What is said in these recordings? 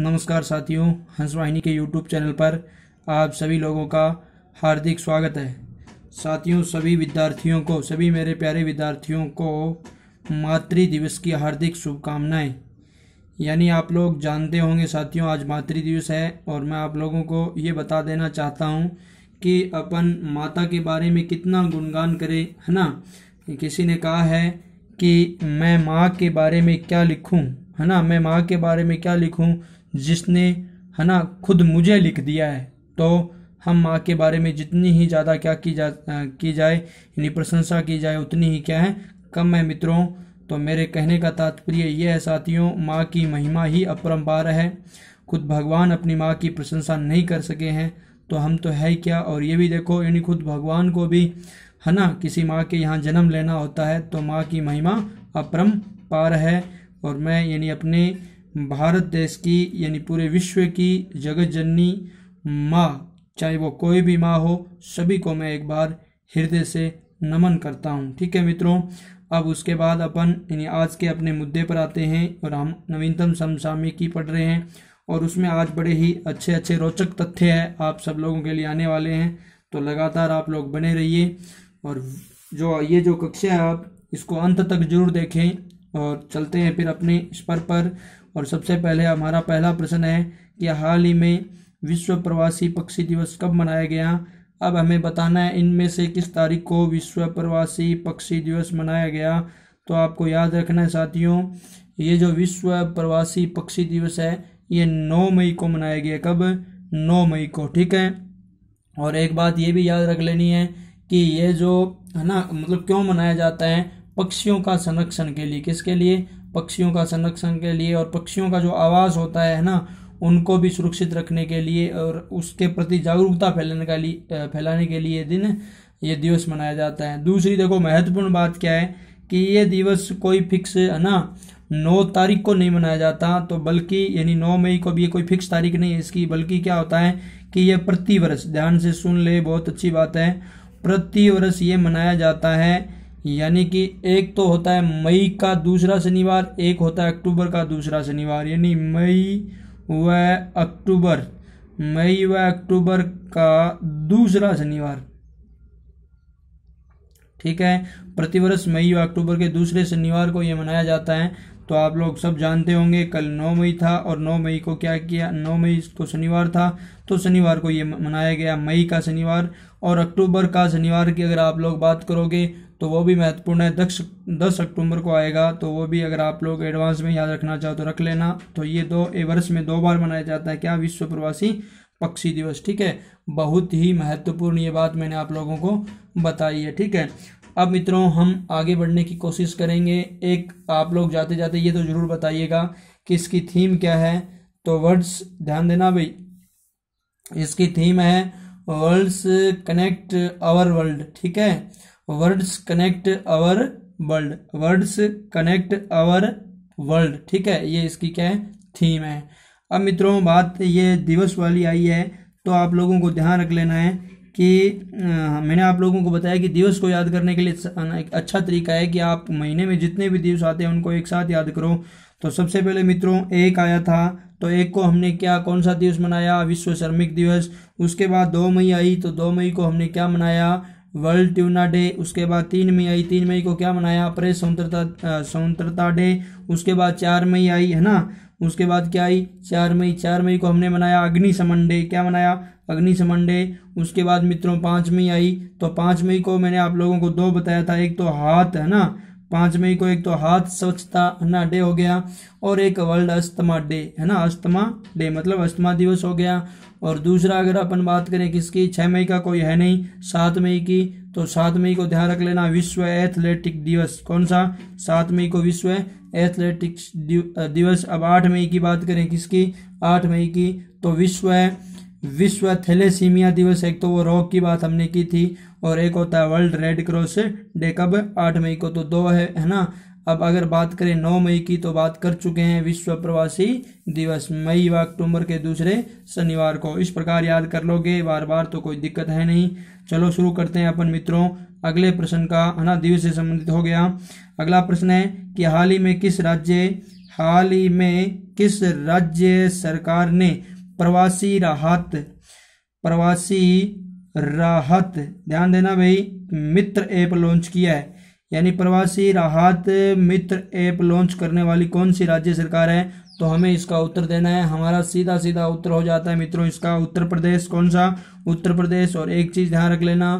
नमस्कार साथियों हंसवाहिनी के यूट्यूब चैनल पर आप सभी लोगों का हार्दिक स्वागत है साथियों सभी विद्यार्थियों को सभी मेरे प्यारे विद्यार्थियों को मातृ दिवस की हार्दिक शुभकामनाएं यानी आप लोग जानते होंगे साथियों आज मातृ दिवस है और मैं आप लोगों को ये बता देना चाहता हूँ कि अपन माता के बारे में कितना गुणगान करें है ना किसी ने कहा है कि मैं माँ के बारे में क्या लिखूँ है ना मैं माँ के बारे में क्या लिखूँ जिसने है ना खुद मुझे लिख दिया है तो हम माँ के बारे में जितनी ही ज़्यादा क्या की जा की जाए यानी प्रशंसा की जाए उतनी ही क्या है कम है मित्रों तो मेरे कहने का तात्पर्य यह है साथियों माँ की महिमा ही अपरम्पार है खुद भगवान अपनी माँ की प्रशंसा नहीं कर सके हैं तो हम तो है क्या और ये भी देखो यानी खुद भगवान को भी है ना किसी माँ के यहाँ जन्म लेना होता है तो माँ की महिमा अपरम पार है और मैं यानी अपने भारत देश की यानी पूरे विश्व की जगत जननी माँ चाहे वो कोई भी माँ हो सभी को मैं एक बार हृदय से नमन करता हूँ ठीक है मित्रों अब उसके बाद अपन यानी आज के अपने मुद्दे पर आते हैं और हम नवीनतम समसामयिक की पढ़ रहे हैं और उसमें आज बड़े ही अच्छे अच्छे रोचक तथ्य हैं आप सब लोगों के लिए आने वाले हैं तो लगातार आप लोग बने रहिए और जो ये जो कक्षा है आप इसको अंत तक जरूर देखें और चलते हैं फिर अपने स्पर पर और सबसे पहले हमारा पहला प्रश्न है कि हाल ही में विश्व प्रवासी पक्षी दिवस कब मनाया गया अब हमें बताना है इनमें से किस तारीख को विश्व प्रवासी पक्षी दिवस मनाया गया तो आपको याद रखना है साथियों ये जो विश्व प्रवासी पक्षी दिवस है ये नौ मई को मनाया गया कब नौ मई को ठीक है और एक बात ये भी याद रख लेनी है कि ये जो है ना मतलब क्यों मनाया जाता है पक्षियों का संरक्षण के लिए किसके लिए पक्षियों का संरक्षण के लिए और पक्षियों का जो आवाज़ होता है ना उनको भी सुरक्षित रखने के लिए और उसके प्रति जागरूकता फैलाने का लिए फैलाने के लिए दिन ये दिवस मनाया जाता है दूसरी देखो महत्वपूर्ण बात क्या है कि ये दिवस कोई फिक्स है ना नौ तारीख को नहीं मनाया जाता तो बल्कि यानी नौ मई को भी ये कोई फिक्स तारीख नहीं है इसकी बल्कि क्या होता है कि यह प्रतिवर्ष ध्यान से सुन ले बहुत अच्छी बात है प्रतिवर्ष ये मनाया जाता है यानी कि एक तो होता है मई का दूसरा शनिवार एक होता है अक्टूबर का दूसरा शनिवार यानी मई व अक्टूबर मई व अक्टूबर का दूसरा शनिवार ठीक है प्रतिवर्ष मई व अक्टूबर के दूसरे शनिवार को यह मनाया जाता है तो आप लोग सब जानते होंगे कल 9 मई था और 9 मई को क्या किया 9 मई को शनिवार था तो शनिवार को ये मनाया गया मई का शनिवार और अक्टूबर का शनिवार की अगर आप लोग बात करोगे तो वो भी महत्वपूर्ण है दस दस अक्टूबर को आएगा तो वो भी अगर आप लोग एडवांस में याद रखना चाहो तो रख लेना तो ये दो वर्ष में दो बार मनाया जाता है क्या विश्व प्रवासी पक्षी दिवस ठीक है बहुत ही महत्वपूर्ण ये बात मैंने आप लोगों को बताई है ठीक है अब मित्रों हम आगे बढ़ने की कोशिश करेंगे एक आप लोग जाते जाते ये तो ज़रूर बताइएगा कि इसकी थीम क्या है तो वर्ड्स ध्यान देना भाई इसकी थीम है वर्ल्ड्स कनेक्ट आवर वर्ल्ड ठीक है words connect our world words connect our world ठीक है ये इसकी क्या है थीम है अब मित्रों बात ये दिवस वाली आई है तो आप लोगों को ध्यान रख लेना है कि आ, मैंने आप लोगों को बताया कि दिवस को याद करने के लिए अच्छा तरीका है कि आप महीने में जितने भी दिवस आते हैं उनको एक साथ याद करो तो सबसे पहले मित्रों एक आया था तो एक को हमने क्या कौन सा दिवस मनाया विश्व श्रमिक दिवस उसके बाद दो मई आई तो दो मई को हमने क्या मनाया वर्ल्ड ट्यूना डे उसके बाद तीन मई आई तीन मई को क्या मनाया प्रेस स्वतंत्रता स्वतंत्रता डे उसके बाद चार मई आई है ना उसके बाद क्या आई चार मई चार मई को हमने मनाया अग्निशमन डे क्या मनाया अग्निशमन डे उसके बाद मित्रों पाँच मई आई तो पाँच मई को मैंने आप लोगों को दो बताया था एक तो हाथ है ना पाँच मई को एक तो हाथ स्वच्छता है ना डे हो गया और एक वर्ल्ड अस्थमा डे है ना अस्थमा डे मतलब अस्थमा दिवस हो गया और दूसरा अगर अपन बात करें किसकी छः मई का कोई है नहीं सात मई की तो सात मई को ध्यान रख लेना विश्व एथलेटिक दिवस कौन सा सात मई को विश्व एथलेटिक्स दिवस अब आठ मई की बात करें किसकी आठ मई की तो विश्व विश्व थैलेसीमिया दिवस एक तो वो रोग की बात हमने की थी और एक होता है वर्ल्ड रेड क्रॉस डे कब आठ मई को तो दो है है ना अब अगर बात करें नौ मई की तो बात कर चुके हैं विश्व प्रवासी दिवस मई व अक्टूबर के दूसरे शनिवार को इस प्रकार याद कर लोगे बार बार तो कोई दिक्कत है नहीं चलो शुरू करते हैं अपन मित्रों अगले प्रश्न का है ना दिवस से संबंधित हो गया अगला प्रश्न है कि हाल ही में किस राज्य हाल ही में किस राज्य सरकार ने प्रवासी राहत प्रवासी राहत ध्यान देना भाई मित्र ऐप लॉन्च किया है यानी प्रवासी राहत मित्र ऐप लॉन्च करने वाली कौन सी राज्य सरकार है तो हमें इसका उत्तर देना है हमारा सीधा सीधा उत्तर हो जाता है मित्रों इसका उत्तर प्रदेश कौन सा उत्तर प्रदेश और एक चीज़ ध्यान रख लेना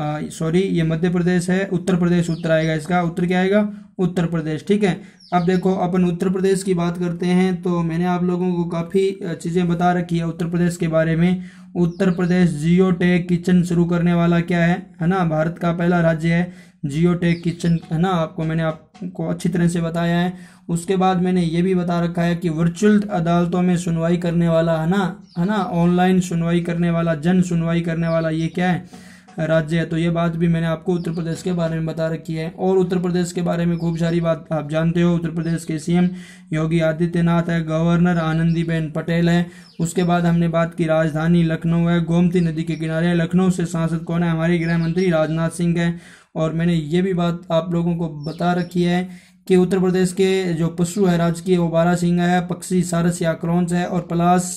सॉरी ये मध्य प्रदेश है उत्तर प्रदेश उत्तर आएगा इसका उत्तर क्या आएगा उत्तर प्रदेश ठीक है अब देखो अपन उत्तर प्रदेश की बात करते हैं तो मैंने आप लोगों को काफ़ी चीज़ें बता रखी है उत्तर प्रदेश के बारे में उत्तर प्रदेश जियो टेक किचन शुरू करने वाला क्या है है ना भारत का पहला राज्य है जियो टेक किचन है ना आपको मैंने आपको अच्छी तरह से बताया है उसके बाद मैंने ये भी बता रखा है कि वर्चुअल अदालतों में सुनवाई करने वाला है ना है ना ऑनलाइन सुनवाई करने वाला जन सुनवाई करने वाला ये क्या है राज्य है तो ये बात भी मैंने आपको उत्तर प्रदेश के बारे में बता रखी है और उत्तर प्रदेश के बारे में खूब सारी बात आप जानते हो उत्तर प्रदेश के सीएम योगी आदित्यनाथ है गवर्नर आनंदीबेन पटेल है उसके बाद हमने बात की राजधानी लखनऊ है गोमती नदी के किनारे लखनऊ से सांसद कौन है हमारे गृह मंत्री राजनाथ सिंह है और मैंने ये भी बात आप लोगों को बता रखी है कि उत्तर प्रदेश के जो पशु है राजकीय वो बारा सिंह है पक्षी सारस या क्रॉन्स है और प्लास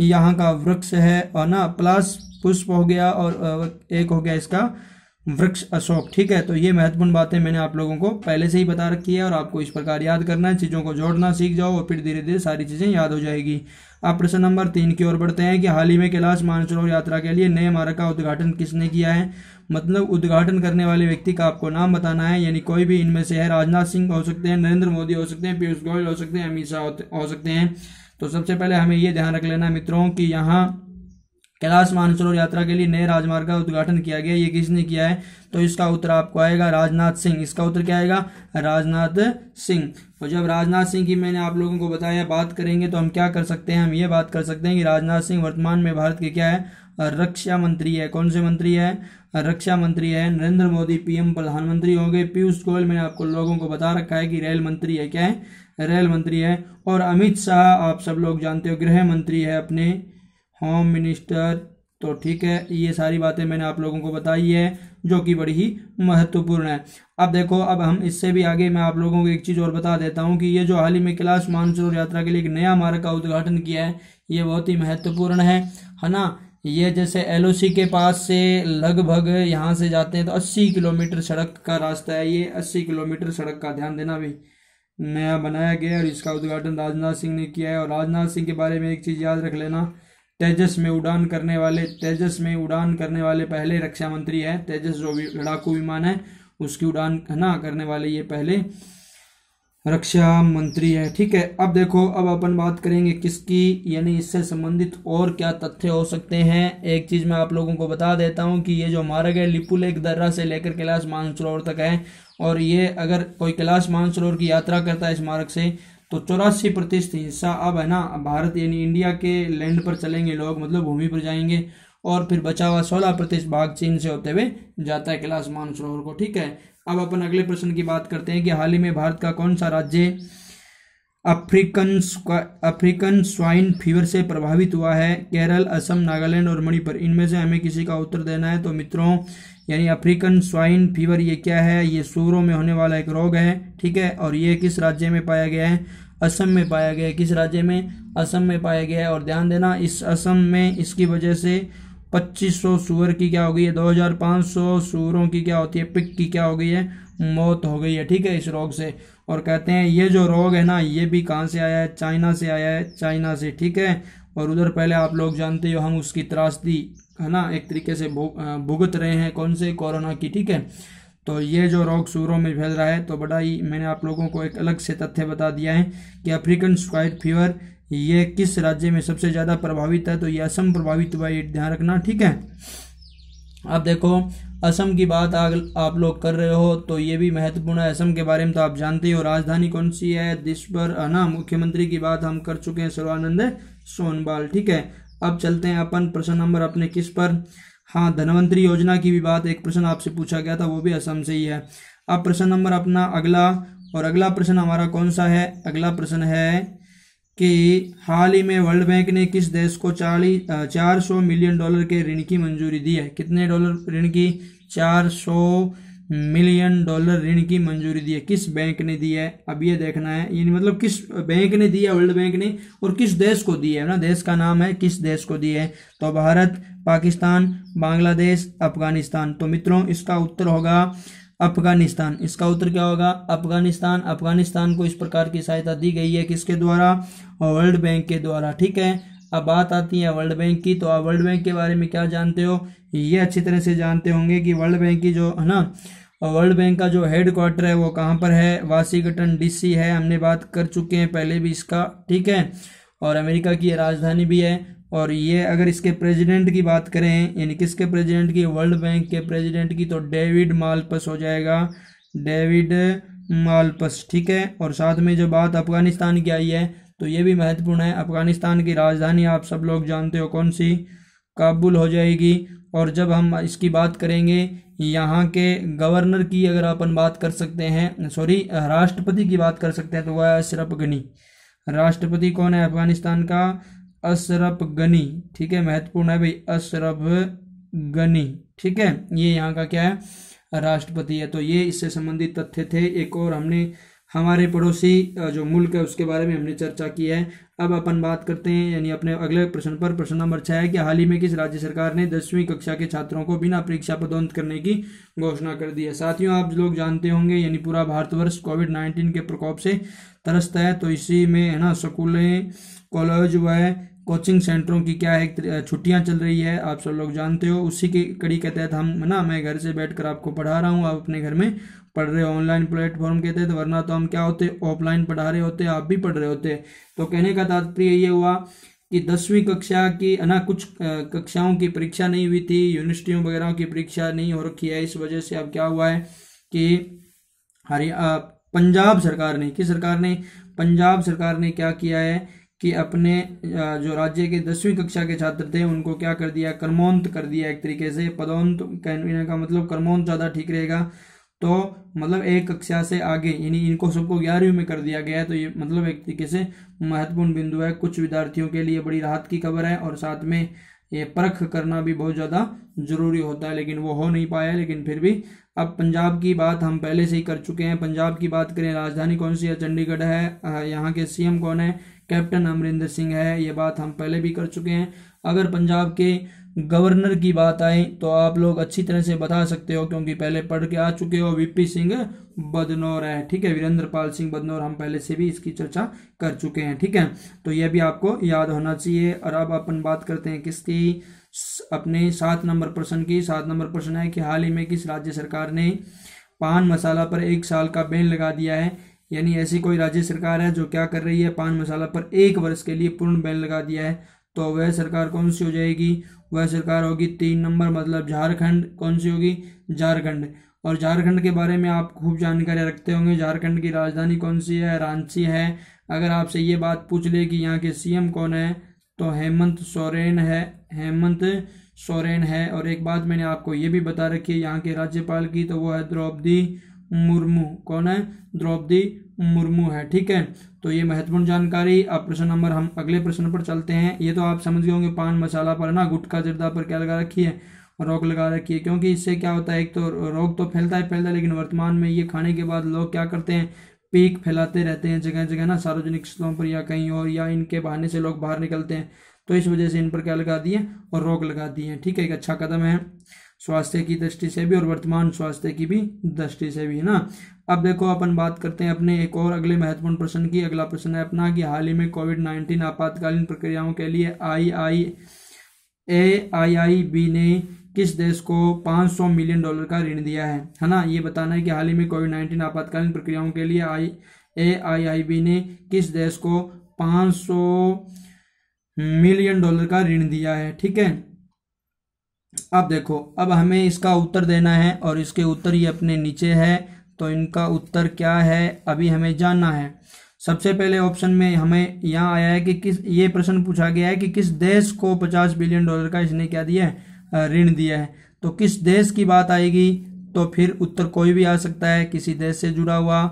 यहाँ का वृक्ष है और ना प्लास पुष्प हो गया और एक हो गया इसका वृक्ष अशोक ठीक है तो ये महत्वपूर्ण बातें मैंने आप लोगों को पहले से ही बता रखी है और आपको इस प्रकार याद करना है चीज़ों को जोड़ना सीख जाओ और फिर धीरे धीरे सारी चीज़ें याद हो जाएगी अब प्रश्न नंबर तीन की ओर बढ़ते हैं कि हाल ही में कैलाश मानसरोवर यात्रा के लिए नए मार्ग का उद्घाटन किसने किया है मतलब उद्घाटन करने वाले व्यक्ति का आपको नाम बताना है यानी कोई भी इनमें से है राजनाथ सिंह हो सकते हैं नरेंद्र मोदी हो सकते हैं पीयूष गोयल हो सकते हैं अमित शाह हो सकते हैं तो सबसे पहले हमें ये ध्यान रख लेना मित्रों की यहाँ कैलाश मानसरोवर यात्रा के लिए नए राजमार्ग का उद्घाटन किया गया ये किसने किया है तो इसका उत्तर आपको आएगा राजनाथ सिंह इसका उत्तर क्या आएगा राजनाथ सिंह और तो जब राजनाथ सिंह की मैंने आप लोगों को बताया बात करेंगे तो हम क्या कर सकते हैं हम ये बात कर सकते हैं कि राजनाथ सिंह वर्तमान में भारत के क्या है रक्षा मंत्री है कौन से मंत्री है रक्षा मंत्री है नरेंद्र मोदी पीएम प्रधानमंत्री होंगे पीयूष गोयल मैंने आपको लोगों को बता रखा है कि रेल मंत्री है क्या है रेल मंत्री है और अमित शाह आप सब लोग जानते हो गृह मंत्री है अपने होम मिनिस्टर तो ठीक है ये सारी बातें मैंने आप लोगों को बताई है जो कि बड़ी ही महत्वपूर्ण है अब देखो अब हम इससे भी आगे मैं आप लोगों को एक चीज़ और बता देता हूँ कि ये जो हाल ही में कैलाश मानसरोवर यात्रा के लिए एक नया मार्ग का उद्घाटन किया है ये बहुत ही महत्वपूर्ण है है ना ये जैसे एलओसी के पास से लगभग यहाँ से जाते हैं तो अस्सी किलोमीटर सड़क का रास्ता है ये अस्सी किलोमीटर सड़क का ध्यान देना भी नया बनाया गया और इसका उद्घाटन राजनाथ सिंह ने किया है और राजनाथ सिंह के बारे में एक चीज़ याद रख लेना तेजस में उड़ान करने वाले तेजस में उड़ान करने वाले पहले रक्षा मंत्री है तेजस जो लड़ाकू विमान है उसकी उड़ान ना करने वाले ये पहले रक्षा मंत्री है ठीक है अब देखो अब अपन बात करेंगे किसकी यानी इससे संबंधित और क्या तथ्य हो सकते हैं एक चीज़ मैं आप लोगों को बता देता हूं कि ये जो मारा गया लिपू लेक दर्रा से लेकर कैलाश मानसरोवर तक है और ये अगर कोई कैलाश मानसरोवर की यात्रा करता है इस मार्ग से तो चौरासी प्रतिशत हिस्सा अब है ना भारत यानी इंडिया के लैंड पर चलेंगे लोग मतलब भूमि पर जाएंगे और फिर बचा हुआ सोलह प्रतिशत भाग चीन से होते हुए जाता है कैलाश मानसरोवर को ठीक है अब अपन अगले प्रश्न की बात करते हैं कि हाल ही में भारत का कौन सा राज्य अफ्रीकन अफ्रीकन स्वाइन फीवर से प्रभावित हुआ है केरल असम नागालैंड और मणिपुर इनमें से हमें किसी का उत्तर देना है तो मित्रों यानी अफ्रीकन स्वाइन फीवर ये क्या है ये सूरों में होने वाला एक रोग है ठीक है और ये किस राज्य में पाया गया है असम में पाया गया है किस राज्य में असम में पाया गया है और ध्यान देना इस असम में इसकी वजह से 2500 सूअर की क्या हो गई है 2500 सूअरों की क्या होती है पिक की क्या हो गई है मौत हो गई है ठीक है इस रोग से और कहते हैं ये जो रोग है ना ये भी कहाँ से आया है चाइना से आया है चाइना से ठीक है और उधर पहले आप लोग जानते हो हम उसकी त्रासदी है ना एक तरीके से भुगत रहे हैं कौन से कोरोना की ठीक है तो ये जो रोग सूरों में फैल रहा है तो बड़ा ही मैंने आप लोगों को एक अलग से तथ्य बता दिया है कि अफ्रीकन स्वाइट फीवर ये किस राज्य में सबसे ज़्यादा प्रभावित है तो ये असम प्रभावित हुआ ये ध्यान रखना ठीक है अब देखो असम की बात आग, आप लोग कर रहे हो तो ये भी महत्वपूर्ण है असम के बारे में तो आप जानते हो राजधानी कौन सी है देश पर है ना मुख्यमंत्री की बात हम कर चुके हैं सर्वानंद सोनबाल ठीक है अब चलते हैं अपन प्रश्न नंबर अपने किस पर हाँ धनवंतरी योजना की भी बात एक प्रश्न आपसे पूछा गया था वो भी असम से ही है अब प्रश्न नंबर अपना अगला और अगला प्रश्न हमारा कौन सा है अगला प्रश्न है कि हाल ही में वर्ल्ड बैंक ने किस देश को चालीस चार सौ मिलियन डॉलर के ऋण की मंजूरी दी है कितने डॉलर ऋण की चार सौ मिलियन डॉलर ऋण की मंजूरी दी है किस बैंक ने दी है अब ये देखना है यानी मतलब किस बैंक ने दिया वर्ल्ड बैंक ने और किस देश को दी है ना देश का नाम है किस देश को दी है तो भारत पाकिस्तान बांग्लादेश अफगानिस्तान तो मित्रों इसका उत्तर होगा अफगानिस्तान इसका उत्तर क्या होगा अफगानिस्तान अफगानिस्तान को इस प्रकार की सहायता दी गई है किसके द्वारा वर्ल्ड बैंक के द्वारा ठीक है अब बात आती है वर्ल्ड बैंक की तो आप वर्ल्ड बैंक के बारे में क्या जानते हो ये अच्छी तरह से जानते होंगे कि वर्ल्ड बैंक की जो है ना वर्ल्ड बैंक का जो हेड क्वार्टर है वो कहाँ पर है वाशिंगटन डीसी है हमने बात कर चुके हैं पहले भी इसका ठीक है और अमेरिका की राजधानी भी है और ये अगर इसके प्रेसिडेंट की बात करें यानी किसके प्रेसिडेंट की वर्ल्ड बैंक के प्रेसिडेंट की तो डेविड मालपस हो जाएगा डेविड मालपस ठीक है और साथ में जो बात अफगानिस्तान की आई है तो ये भी महत्वपूर्ण है अफ़गानिस्तान की राजधानी आप सब लोग जानते हो कौन सी काबुल हो जाएगी और जब हम इसकी बात करेंगे यहाँ के गवर्नर की अगर अपन बात कर सकते हैं सॉरी राष्ट्रपति की बात कर सकते हैं तो वह है अशरफ गनी राष्ट्रपति कौन है अफगानिस्तान का अशरफ गनी ठीक है महत्वपूर्ण है भाई अशरफ गनी ठीक है ये यहाँ का क्या है राष्ट्रपति है तो ये इससे संबंधित तथ्य थे एक और हमने हमारे पड़ोसी जो मुल्क है उसके बारे में हमने चर्चा की है अब अपन बात करते हैं यानी अपने अगले प्रश्न पर प्रश्न नंबर छः है कि हाल ही में किस राज्य सरकार ने दसवीं कक्षा के छात्रों को बिना परीक्षा पदोन्त करने की घोषणा कर दी है साथियों आप लोग जानते होंगे यानी पूरा भारतवर्ष कोविड नाइन्टीन के प्रकोप से तरसता है तो इसी में है ना स्कूलें कॉलेज व कोचिंग सेंटरों की क्या है छुट्टियां चल रही है आप सब लोग जानते हो उसी की कड़ी के तहत हम ना मैं घर से बैठकर आपको पढ़ा रहा हूँ आप अपने घर में पढ़ रहे हो ऑनलाइन प्लेटफॉर्म के तहत वरना तो हम क्या होते ऑफलाइन पढ़ा रहे होते आप भी पढ़ रहे होते तो कहने का तात्पर्य ये हुआ कि दसवीं कक्षा की ना कुछ कक्षाओं की परीक्षा नहीं हुई थी यूनिवर्सिटियों वगैरह की परीक्षा नहीं हो रखी है इस वजह से अब क्या हुआ है कि हरियाणा पंजाब सरकार ने किस सरकार ने पंजाब सरकार ने क्या किया है कि अपने जो राज्य के दसवीं कक्षा के छात्र थे उनको क्या कर दिया कर्मोन्त कर दिया एक तरीके से पदोन्त कहने का मतलब कर्मोन्त ज़्यादा ठीक रहेगा तो मतलब एक कक्षा से आगे यानी इनको सबको ग्यारहवीं में कर दिया गया है तो ये मतलब एक तरीके से महत्वपूर्ण बिंदु है कुछ विद्यार्थियों के लिए बड़ी राहत की खबर है और साथ में ये परख करना भी बहुत ज़्यादा ज़रूरी होता है लेकिन वो हो नहीं पाया लेकिन फिर भी अब पंजाब की बात हम पहले से ही कर चुके हैं पंजाब की बात करें राजधानी कौन सी है चंडीगढ़ है यहाँ के सीएम कौन है कैप्टन अमरिंदर सिंह है ये बात हम पहले भी कर चुके हैं अगर पंजाब के गवर्नर की बात आए तो आप लोग अच्छी तरह से बता सकते हो क्योंकि पहले पढ़ के आ चुके हो वीपी सिंह बदनौर है ठीक है वीरेंद्र पाल सिंह बदनौर हम पहले से भी इसकी चर्चा कर चुके हैं ठीक है तो यह भी आपको याद होना चाहिए और अब अपन बात करते हैं किसकी अपने सात नंबर प्रश्न की सात नंबर प्रश्न है कि हाल ही में किस राज्य सरकार ने पान मसाला पर एक साल का बैन लगा दिया है यानी ऐसी कोई राज्य सरकार है जो क्या कर रही है पान मसाला पर एक वर्ष के लिए पूर्ण बैन लगा दिया है तो वह सरकार कौन सी हो जाएगी वह सरकार होगी तीन नंबर मतलब झारखंड कौन सी होगी झारखंड और झारखंड के बारे में आप खूब जानकारी रखते होंगे झारखंड की राजधानी कौन सी है रांची है अगर आपसे ये बात पूछ ले कि यहाँ के सीएम कौन है तो हेमंत सोरेन है हेमंत सोरेन है और एक बात मैंने आपको ये भी बता रखी है यहाँ के राज्यपाल की तो वो है द्रौपदी मुर्मू कौन है द्रौपदी मुर्मू है ठीक है तो ये महत्वपूर्ण जानकारी अब प्रश्न नंबर हम अगले प्रश्न पर चलते हैं ये तो आप समझ गए होंगे पान मसाला पर ना गुटखा जर्दा पर क्या लगा रखी है रोक लगा रखी है क्योंकि इससे क्या होता है एक तो रोग तो फैलता है फैलता है लेकिन वर्तमान में ये खाने के बाद लोग क्या करते हैं पीक फैलाते रहते हैं जगह जगह ना सार्वजनिक स्थलों पर या कहीं और या इनके बहाने से लोग बाहर निकलते हैं तो इस वजह से इन पर क्या लगा दिए और रोक लगा दिए ठीक है एक अच्छा कदम है स्वास्थ्य की दृष्टि से भी और वर्तमान स्वास्थ्य की भी दृष्टि से भी है ना अब देखो अपन बात करते हैं अपने एक और अगले महत्वपूर्ण प्रश्न की अगला प्रश्न है अपना कि हाल ही में कोविड नाइन्टीन आपातकालीन प्रक्रियाओं के लिए आई आई ए आई आई बी ने किस देश को 500 मिलियन डॉलर का ऋण दिया है है ना ये बताना है कि हाल ही में कोविड नाइन्टीन आपातकालीन प्रक्रियाओं के लिए आई ए आई आई बी ने किस देश को 500 मिलियन डॉलर का ऋण दिया है ठीक है अब देखो अब हमें इसका उत्तर देना है और इसके उत्तर ये अपने नीचे है तो इनका उत्तर क्या है अभी हमें जानना है सबसे पहले ऑप्शन में हमें यहाँ आया है कि किस ये प्रश्न पूछा गया है कि किस देश को 50 बिलियन डॉलर का इसने क्या दिया है ऋण दिया है तो किस देश की बात आएगी तो फिर उत्तर कोई भी आ सकता है किसी देश से जुड़ा हुआ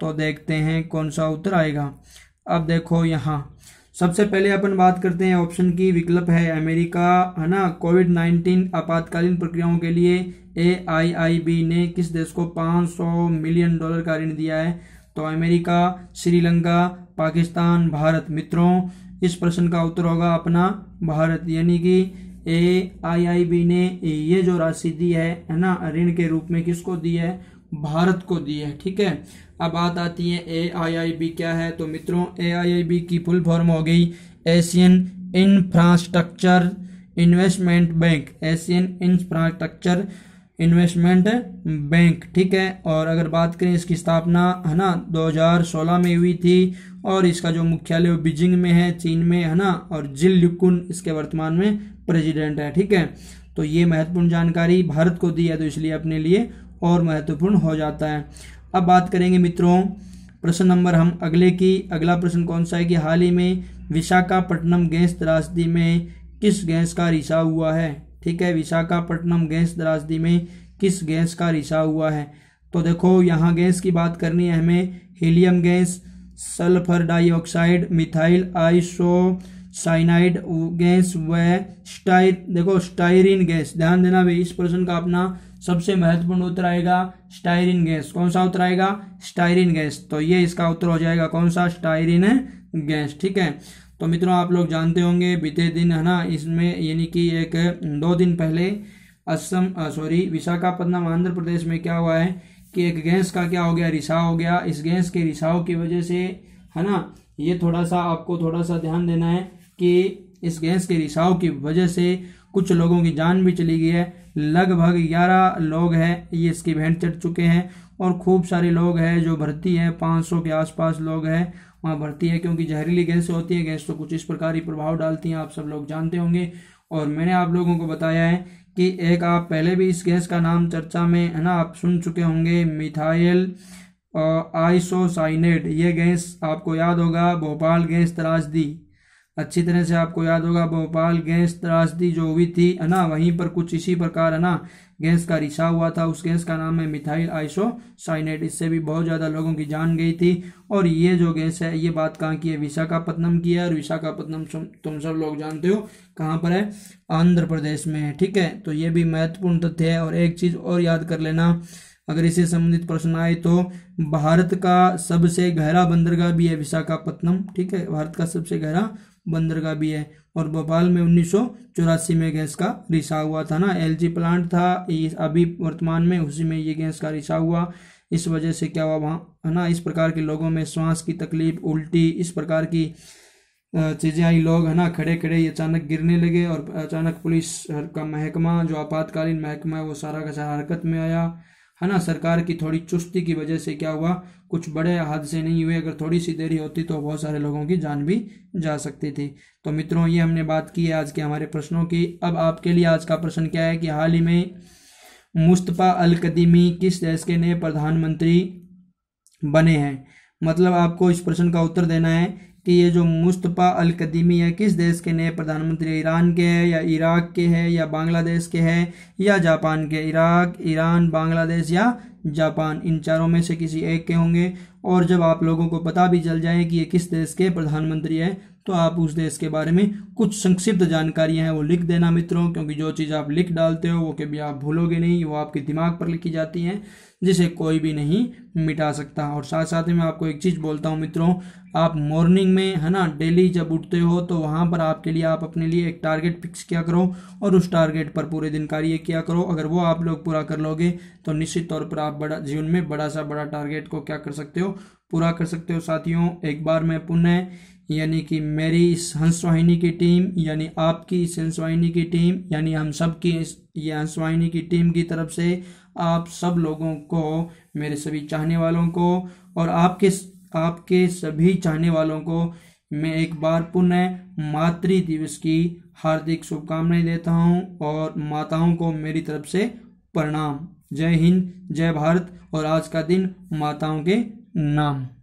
तो देखते हैं कौन सा उत्तर आएगा अब देखो यहाँ सबसे पहले अपन बात करते हैं ऑप्शन की विकल्प है अमेरिका है ना कोविड नाइन्टीन आपातकालीन प्रक्रियाओं के लिए ए आई आई बी ने किस देश को 500 मिलियन डॉलर का ऋण दिया है तो अमेरिका श्रीलंका पाकिस्तान भारत मित्रों इस प्रश्न का उत्तर होगा अपना भारत यानी कि ए आई आई बी ने ये जो राशि दी है है ना ऋण के रूप में किसको दी है भारत को दी है ठीक है अब बात आती है ए आई आई बी क्या है तो मित्रों ए आई आई बी की फुल फॉर्म हो गई Asian infrastructure investment bank Asian infrastructure investment bank ठीक है और अगर बात करें इसकी स्थापना है ना 2016 में हुई थी और इसका जो मुख्यालय वो बीजिंग में है चीन में है ना और जिल लुकुन इसके वर्तमान में प्रेसिडेंट है ठीक है तो ये महत्वपूर्ण जानकारी भारत को दी है तो इसलिए अपने लिए और महत्वपूर्ण हो जाता है अब बात करेंगे मित्रों प्रश्न नंबर हम अगले की अगला प्रश्न कौन सा है कि हाल ही में विशाखापट्टनम गैस त्रासदी में किस गैस का रिसा हुआ है ठीक है विशाखापट्टनम गैस त्रासदी में किस गैस का रिसा हुआ है तो देखो यहाँ गैस की बात करनी है हमें helium gas sulphur dioxide methyl isocyanide gas व स्टाइर देखो स्टाइरिन गैस ध्यान देना भाई इस प्रश्न का अपना सबसे महत्वपूर्ण उत्तर आएगा स्टाइरिन गैस कौन सा उत्तर आएगा स्टाइरिन गैस तो ये इसका उत्तर हो जाएगा कौन सा स्टाइरिन गैस ठीक है तो मित्रों आप लोग जानते होंगे बीते दिन है ना इसमें यानी कि एक दो दिन पहले असम सॉरी विशाखापट्टनम आंध्र प्रदेश में क्या हुआ है कि एक गैस का क्या हो गया रिसाव हो गया इस गैस के रिसाव की वजह से है ना ये थोड़ा सा आपको थोड़ा सा ध्यान देना है कि इस गैस के रिसाव की वजह से कुछ लोगों की जान भी चली गई है लगभग ग्यारह लोग हैं ये इसकी भेंट चढ़ चुके हैं और खूब सारे लोग हैं जो भर्ती है पाँच सौ के आसपास लोग हैं वहाँ भर्ती है क्योंकि जहरीली गैस होती है गैस तो कुछ इस प्रकार ही प्रभाव डालती हैं आप सब लोग जानते होंगे और मैंने आप लोगों को बताया है कि एक आप पहले भी इस गैस का नाम चर्चा में है ना आप सुन चुके होंगे मिथाइल आइसोसाइनेट ये गैस आपको याद होगा भोपाल गैस त्रासदी अच्छी तरह से आपको याद होगा भोपाल गैस त्रासदी जो हुई थी है ना वहीं पर कुछ इसी प्रकार है ना गैस का रिसा हुआ था उस गैस का नाम है मिथाइल आइसो साइनेट इससे भी बहुत ज़्यादा लोगों की जान गई थी और ये जो गैस है ये बात कहाँ की है विशाखापत्नम की है और विशाखापत्नम तुम सब लोग जानते हो कहाँ पर है आंध्र प्रदेश में है ठीक है तो ये भी महत्वपूर्ण तथ्य है और एक चीज़ और याद कर लेना अगर इससे संबंधित प्रश्न आए तो भारत का सबसे गहरा बंदरगाह भी है विशाखापत्नम ठीक है भारत का सबसे गहरा बंदरगाह भी है और भोपाल में उन्नीस में गैस का रिसा हुआ था ना एलजी प्लांट था अभी वर्तमान में उसी में ये गैस का रिसा हुआ इस वजह से क्या हुआ वहाँ है ना इस प्रकार के लोगों में श्वास की तकलीफ उल्टी इस प्रकार की चीज़ें आई लोग है ना खड़े खड़े ये अचानक गिरने लगे और अचानक पुलिस का महकमा जो आपातकालीन महकमा है वो सारा का सारा हरकत में आया है ना सरकार की थोड़ी चुस्ती की वजह से क्या हुआ कुछ बड़े हादसे नहीं हुए अगर थोड़ी सी देरी होती तो बहुत सारे लोगों की जान भी जा सकती थी तो मित्रों ये हमने बात की है आज के हमारे प्रश्नों की अब आपके लिए आज का प्रश्न क्या है कि हाल ही में मुस्तफ़ा अल कदीमी किस देश के नए प्रधानमंत्री बने हैं मतलब आपको इस प्रश्न का उत्तर देना है कि ये जो मुस्तफ़ा अलकदीमी है किस देश के नए प्रधानमंत्री ईरान के हैं या इराक के हैं या बांग्लादेश के हैं या जापान के इराक ईरान बांग्लादेश या जापान इन चारों में से किसी एक के होंगे और जब आप लोगों को पता भी चल जाए कि ये किस देश के प्रधानमंत्री है तो आप उस देश के बारे में कुछ संक्षिप्त जानकारियां हैं वो लिख देना मित्रों क्योंकि जो चीज़ आप लिख डालते हो वो कभी आप भूलोगे नहीं वो आपके दिमाग पर लिखी जाती हैं जिसे कोई भी नहीं मिटा सकता और साथ साथ में आपको एक चीज़ बोलता हूँ मित्रों आप मॉर्निंग में है ना डेली जब उठते हो तो वहाँ पर आपके लिए आप अपने लिए एक टारगेट फिक्स किया करो और उस टारगेट पर पूरे दिन कार्य किया करो अगर वो आप लोग पूरा कर लोगे तो निश्चित तौर पर आप बड़ा जीवन में बड़ा सा बड़ा टारगेट को क्या कर सकते हो पूरा कर सकते हो साथियों एक बार मैं पुनः यानी कि मेरी इस हंसवाहिनी की टीम यानी आपकी इस हंसवाहिनी की टीम यानी हम सब की इस ये हंसवाहिनी की टीम की तरफ से आप सब लोगों को मेरे सभी चाहने वालों को और आपके आपके सभी चाहने वालों को मैं एक बार पुनः मातृ दिवस की हार्दिक शुभकामनाएं देता हूं और माताओं को मेरी तरफ से प्रणाम जय हिंद जय भारत और आज का दिन माताओं के नाम